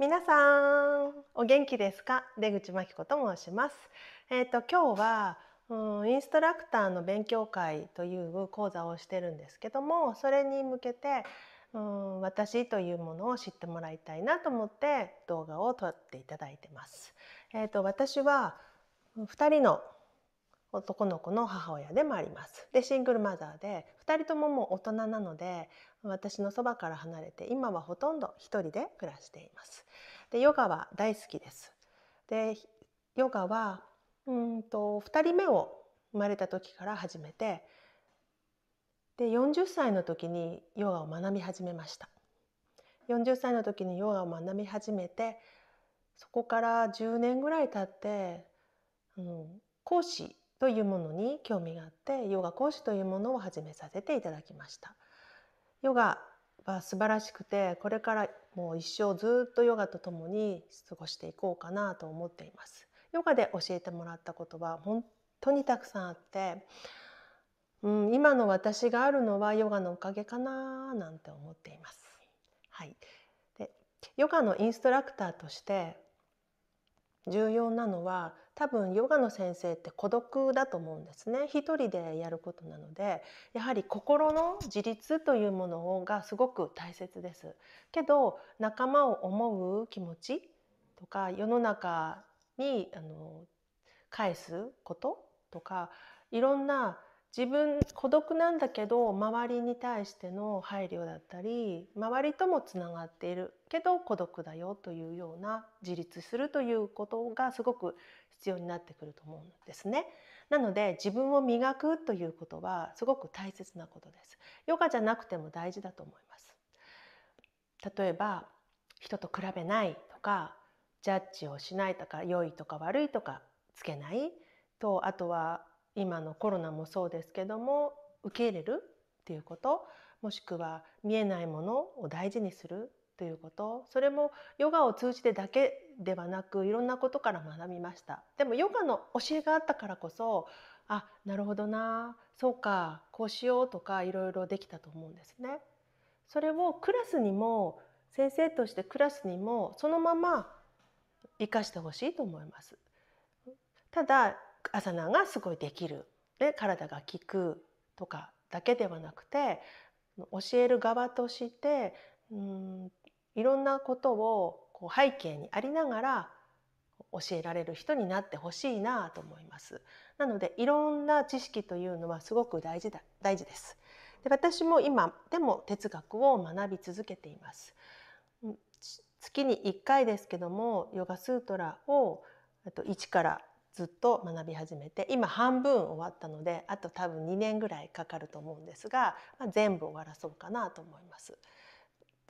皆さんお元気ですか出口真紀子と申します。えっ、ー、と今日は、うん、インストラクターの勉強会という講座をしてるんですけどもそれに向けて、うん、私というものを知ってもらいたいなと思って動画を撮っていただいてます。えっ、ー、と私は2人の男の子の母親でもあります。でシングルマザーで二人とももう大人なので私のそばから離れて今はほとんど一人で暮らしています。でヨガは大好きです。でヨガはうんと二人目を生まれた時から始めてで40歳の時にヨガを学び始めました。40歳の時にヨガを学び始めてそこから10年ぐらい経って、うん、講師というものに興味があってヨガ講師というものを始めさせていただきました。ヨガは素晴らしくてこれからもう一生ずっとヨガと共に過ごしていこうかなと思っています。ヨガで教えてもらったことは本当にたくさんあって、うん、今の私があるのはヨガのおかげかななんて思っています。はい、でヨガのインストラクターとして重要なのは多分ヨガの先生って孤独だと思うんですね一人でやることなのでやはり心の自立というものがすごく大切ですけど仲間を思う気持ちとか世の中にあの返すこととかいろんな自分孤独なんだけど周りに対しての配慮だったり周りともつながっているけど孤独だよというような自立するということがすごく必要になってくると思うんですね。なので自分を磨くということはすごく大切なことです。ヨガじゃなくても大事だと思います。例えば人と比べないとかジャッジをしないとか良いとか悪いとかつけないとあとは今のコロナもそうですけども受け入れるっていうこともしくは見えないものを大事にするということそれもヨガを通じてだけではなくいろんなことから学びましたでもヨガの教えがあったからこそあなるほどなそうかこうしようとかいろいろできたと思うんですね。それをクラスにも先生としてクラスにもそのまま生かしてほしいと思います。ただアサナがすごいできる、ね、体が効くとかだけではなくて教える側としてうんいろんなことをこう背景にありながら教えられる人になってほしいなと思います。なのでいろんな知識というのはすごく大事だ大事です。で私も今でも哲学を学び続けています。月に1回ですけどもヨガスートラをと1からずっと学び始めて今半分終わったのであと多分2年ぐらいかかると思うんですが、まあ、全部終わらそうかなと思います。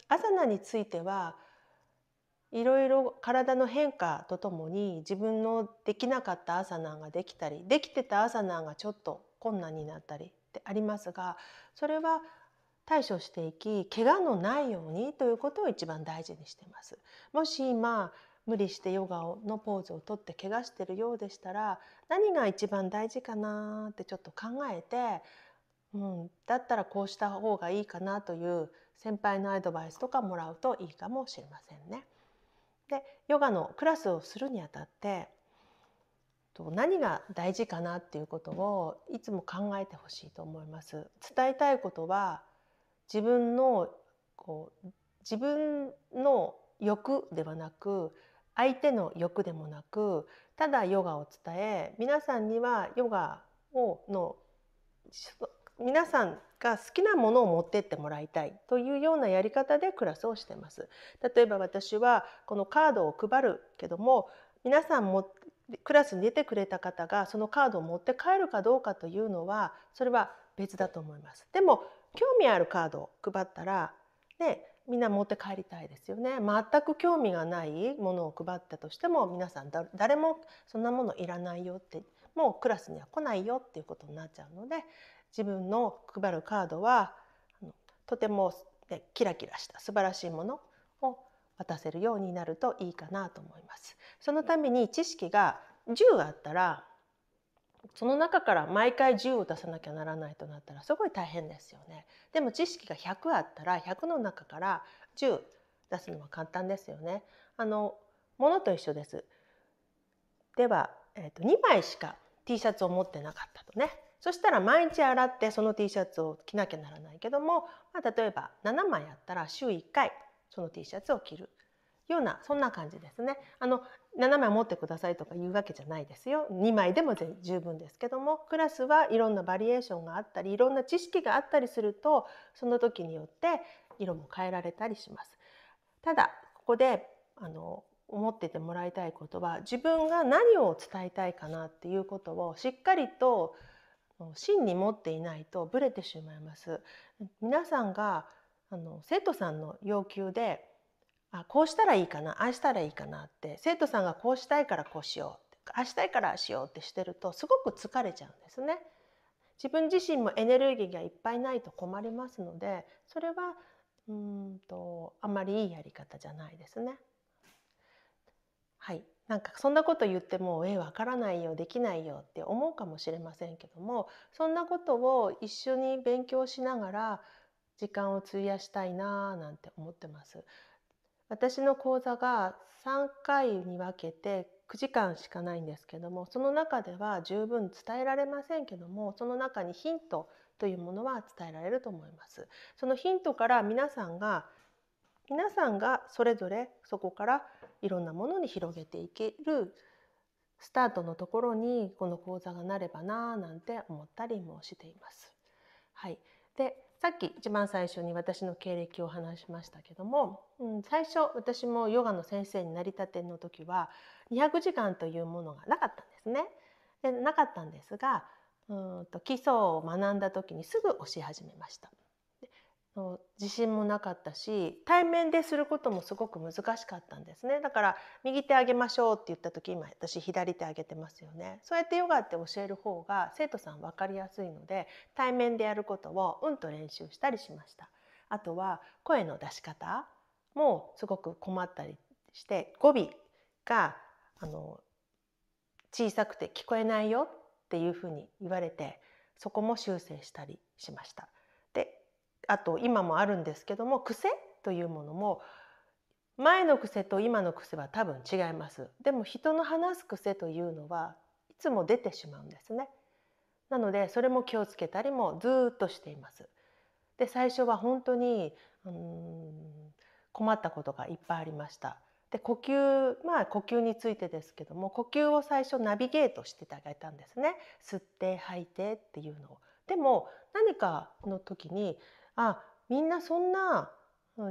アザナについてはいろいろ体の変化とともに自分のできなかったアサナーができたりできてたアサナーがちょっと困難になったりってありますがそれは対処していき怪我のないようにということを一番大事にしてます。もし今無理してヨガのポーズをとって怪我してるようでしたら何が一番大事かなってちょっと考えて、うん、だったらこうした方がいいかなという先輩のアドバイスとかもらうといいかもしれませんね。でヨガのクラスをするにあたって何が大事かなっていうことをいつも考えてほしいと思います。伝えたいことは自分のこう自分の欲ではなく相手の欲でもなくただヨガを伝え皆さんにはヨガをの皆さんが好きなものを持ってってもらいたいというようなやり方でクラスをしてます。例えば私はこのカードを配るけども皆さんもクラスに出てくれた方がそのカードを持って帰るかどうかというのはそれは別だと思います。でも興味あるカードを配ったら、ね、みんな持って帰りたいですよね全く興味がないものを配ったとしても皆さん誰もそんなものいらないよってもうクラスには来ないよっていうことになっちゃうので自分の配るカードはとても、ね、キラキラした素晴らしいものを渡せるようになるといいかなと思います。そのために知識が10あったらその中から毎回10を出さなきゃならないとなったらすごい大変ですよね。でも知識が100あったら100の中から10出すのは簡単ですよね。あのもと一緒です。では、えーと、と2枚しか T シャツを持ってなかったとね。そしたら毎日洗ってその T シャツを着なきゃならないけども、まあ、例えば7枚あったら週1回その T シャツを着る。ようなそんな感じですね。あの7枚持ってくださいとか言うわけじゃないですよ2枚でも十分ですけどもクラスはいろんなバリエーションがあったりいろんな知識があったりするとその時によって色も変えられたりします。ただここであの思っててもらいたいことは自分が何を伝えたいかなっていうことをしっかりと真に持っていないとブレてしまいます。皆さんがあの生徒さんの要求であこうしたらいいかなああしたらいいかなって生徒さんがこうしたいからこうしようああしたいからしようってしてるとすごく疲れちゃうんですね。自分自身もエネルギーがいっぱいないと困りますのでそれはうんとあまりいいやり方じゃないですね。はいなんかそんなこと言ってもえわからないよできないよって思うかもしれませんけどもそんなことを一緒に勉強しながら時間を費やしたいななんて思ってます。私の講座が3回に分けて9時間しかないんですけどもその中では十分伝えられませんけどもその中にヒントというものは伝えられると思います。そのヒントから皆さんが皆さんがそれぞれそこからいろんなものに広げていけるスタートのところにこの講座がなればななんて思ったりもしています。はい、でさっき一番最初に私の経歴を話しましたけども、うん、最初私もヨガの先生になりたての時は200時間というものがなかったんですね。でなかったんですがうんと基礎を学んだ時にすぐ教え始めました。の自信もなかったし対面ですることもすごく難しかったんですねだから右手上げましょうって言った時今私左手上げてますよねそうやってヨガって教える方が生徒さん分かりやすいので対面でやることをうんと練習したりしましたあとは声の出し方もすごく困ったりして語尾があの小さくて聞こえないよっていうふうに言われてそこも修正したりしましたあと今もあるんですけども癖というものも前の癖と今の癖は多分違いますでも人の話す癖というのはいつも出てしまうんですねなのでそれも気をつけたりもずっとしていますで最初は本当に困ったことがいっぱいありましたで呼吸まあ呼吸についてですけども呼吸を最初ナビゲートしていただいたんですね吸って吐いてっていうのをでも何かの時にあみんなそんな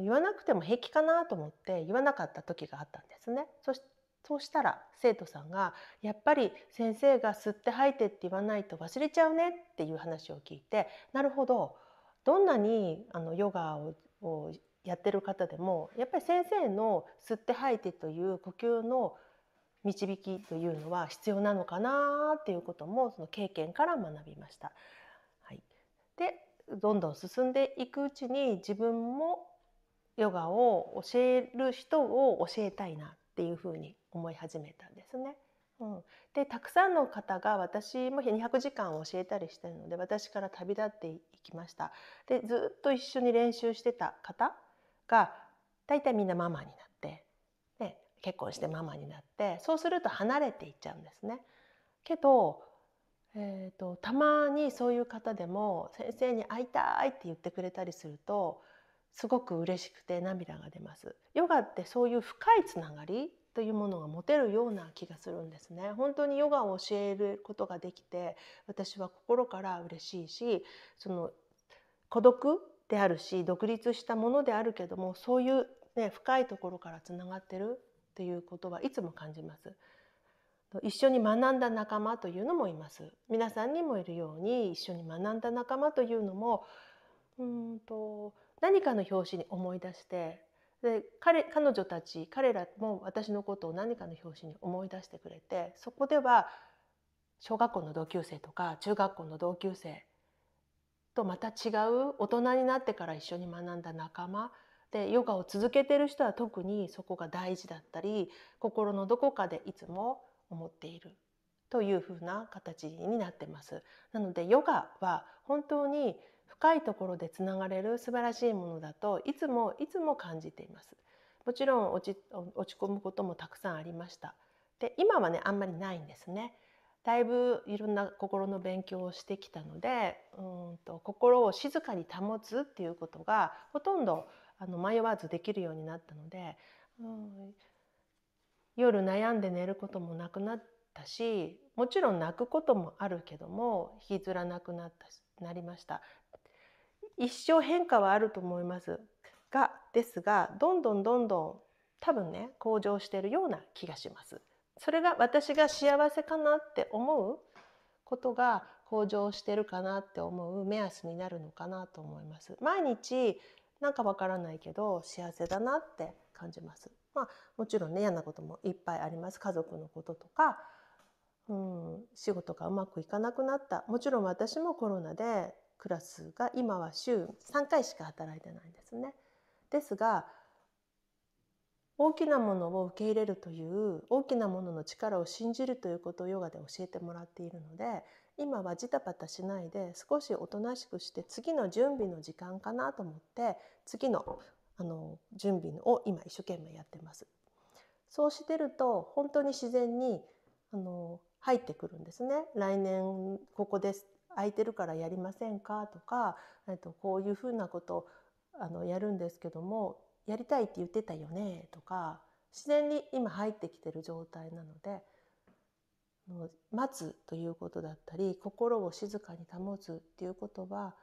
言わなくても平気かなと思って言わなかった時があったんですね。そしそうしたら生徒さんが「やっぱり先生が吸って吐いてって言わないと忘れちゃうね」っていう話を聞いてなるほどどんなにあのヨガをやってる方でもやっぱり先生の吸って吐いてという呼吸の導きというのは必要なのかなっていうこともその経験から学びました。はい、でどんどん進んでいくうちに自分もヨガを教える人を教えたいなっていうふうに思い始めたんですね。うん、でたくさんの方が私も200時間を教えたりしてるので私から旅立っていきましたでずっと一緒に練習してた方が大体みんなママになって、ね、結婚してママになってそうすると離れていっちゃうんですね。けどえーと、たまにそういう方でも先生に会いたいって言ってくれたりするとすごく嬉しくて涙が出ますヨガってそういう深いつながりというものが持てるような気がするんですね本当にヨガを教えることができて私は心から嬉しいしその孤独であるし独立したものであるけどもそういうね深いところからつながってるっていうことはいつも感じます一緒に学んだ仲間というのもいます皆さんにもいるように一緒に学んだ仲間というのもうんと何かの表紙に思い出してで彼彼女たち彼らも私のことを何かの表紙に思い出してくれてそこでは小学校の同級生とか中学校の同級生とまた違う大人になってから一緒に学んだ仲間でヨガを続けてる人は特にそこが大事だったり心のどこかでいつも思っているというふうな形になってます。なのでヨガは本当に深いところでつながれる素晴らしいものだといつもいつも感じています。もちろん落ち込むこともたくさんありました。で今はねあんまりないんですね。だいぶいろんな心の勉強をしてきたのでうんと心を静かに保つっていうことがほとんどあの迷わずできるようになったのでうん夜悩んで寝ることもなくなったしもちろん泣くこともあるけども引きずらなくなったなりました一生変化はあると思いますがですがどんどんどんどん多分ね向上してるような気がしますそれが私が幸せかなって思うことが向上してるかなって思う目安になるのかなと思います毎日なんかわからないけど幸せだなって感じますまあ、もちろんね嫌なこともいっぱいあります家族のこととか、うん、仕事がうまくいかなくなったもちろん私もコロナでクラスが今は週3回しか働いてないんですね。ですが大きなものを受け入れるという大きなものの力を信じるということをヨガで教えてもらっているので今はジタバタしないで少しおとなしくして次の準備の時間かなと思って次のあの準備を今一生懸命やってます。そうしてると本当に自然にあの入ってくるんですね。来年ここです空いてるからやりませんかとか、えっと、こういうふうなことあのやるんですけどもやりたいって言ってたよねとか自然に今入ってきてる状態なので待つということだったり心を静かに保つっていうことは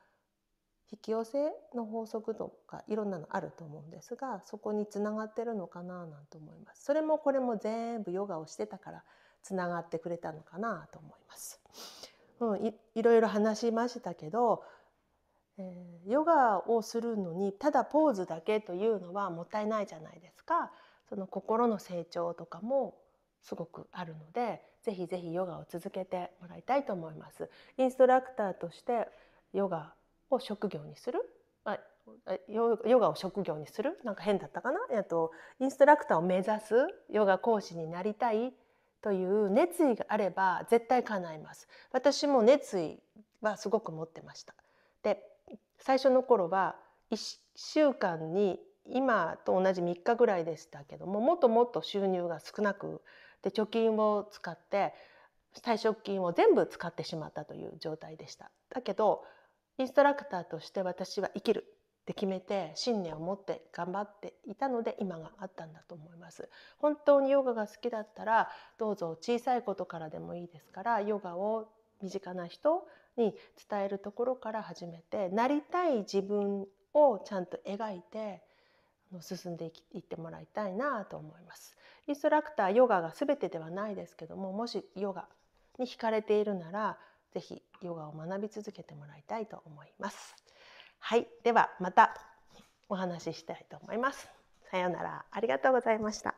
引き寄せの法則とかいろんなのあると思うんですがそこにつながってるのかななんて思いますそれもこれも全部ヨガをしてたからつながってくれたのかなと思います、うん、いいろいろ話しましたけど、えー、ヨガをするのにただポーズだけというのはもったいないじゃないですかその心の成長とかもすごくあるのでぜひぜひヨガを続けてもらいたいと思いますインストラクターとしてヨガを職業にするあヨガを職業にするなんか変だったかな、えっと、インストラクターを目指すヨガ講師になりたいという熱意があれば絶対叶います私も熱意はすごく持ってましたで最初の頃は1週間に今と同じ3日ぐらいでしたけどももっともっと収入が少なくで貯金を使って退職金を全部使ってしまったという状態でしただけどインストラクターとして私は生きるって決めて信念を持って頑張っていたので今があったんだと思います本当にヨガが好きだったらどうぞ小さいことからでもいいですからヨガを身近な人に伝えるところから始めてなりたい自分をちゃんと描いて進んでいってもらいたいなと思いますインストラクターヨガが全てではないですけどももしヨガに惹かれているならぜひヨガを学び続けてもらいたいと思います。はい、ではまたお話ししたいと思います。さようなら、ありがとうございました。